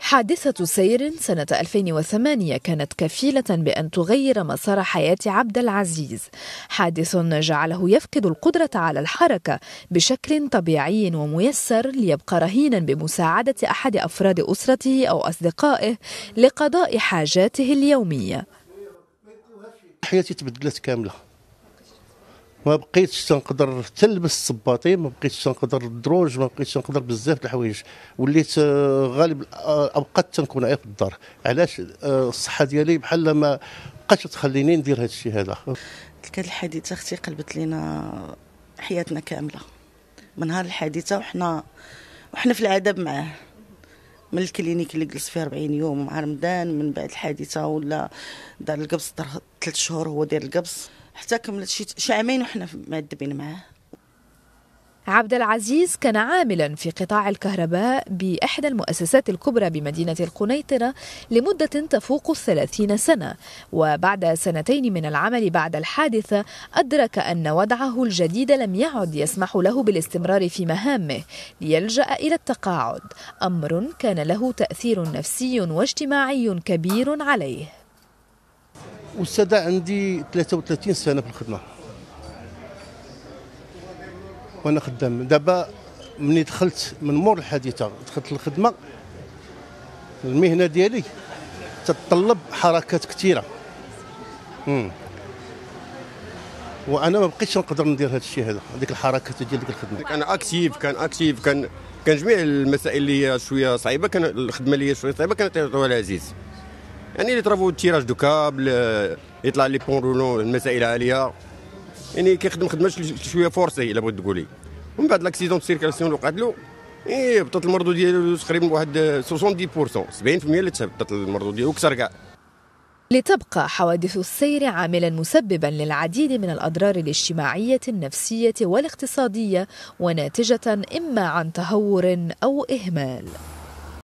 حادثة سير سنة 2008 كانت كفيلة بأن تغير مسار حياة عبد العزيز حادث جعله يفقد القدرة على الحركة بشكل طبيعي وميسر ليبقى رهينا بمساعدة أحد أفراد أسرته أو أصدقائه لقضاء حاجاته اليومية حياتي تبدلت كاملة ما بقيتش تنقدر تلبس الصباطي ما بقيتش تنقدر الدروج ما بقيتش تنقدر بزاف د الحوايج وليت آه، غالب الاوقات آه، تنكون عيط في الدار علاش آه، الصحه ديالي بحال ما بقاتش تخليني ندير هذا الشيء هذا تلك الحادثه اختي قلبت لينا حياتنا كامله من نهار الحادثه وحنا وحنا في العذاب معاه من الكلينيك اللي جلس فيه 40 يوم مع رمضان من بعد الحادثه ولا دار القبص ثلاث شهور هو داير القبص حتى كملت شي عامين وحنا معذبين معاه عبد العزيز كان عاملا في قطاع الكهرباء بإحدى المؤسسات الكبرى بمدينة القنيطرة لمدة تفوق الثلاثين سنة وبعد سنتين من العمل بعد الحادثة أدرك أن وضعه الجديد لم يعد يسمح له بالاستمرار في مهامه ليلجأ إلى التقاعد أمر كان له تأثير نفسي واجتماعي كبير عليه استاذ عندي 33 سنة في الخدمة وأنا خدام دابا مني دخلت من مور الحادثة دخلت الخدمة المهنة ديالي تتطلب حركات كثيرة مم. وانا ما بقيتش نقدر ندير هذا الشيء هذا هذيك الحركات ديال ديك الخدمه كان اكتيف كان اكتيف كان كان جميع المسائل اللي هي شويه صعيبه كان الخدمه اللي هي شويه صعيبه كانت عزيز يعني لي ترافو التيراج دو كابل آه، يطلع لي بون المسائل عاليه يعني كيخدم خدمه شويه فورسي الا بغيت تقولي ومن بعد لاكسيدون دو اللي وقعت له ايه بطات المرضو ديالو تقريبا واحد 70% آه، اللي تهبطت المرضو ديالو كثر كاع لتبقى حوادث السير عاملا مسببا للعديد من الاضرار الاجتماعيه النفسيه والاقتصاديه وناتجه اما عن تهور او اهمال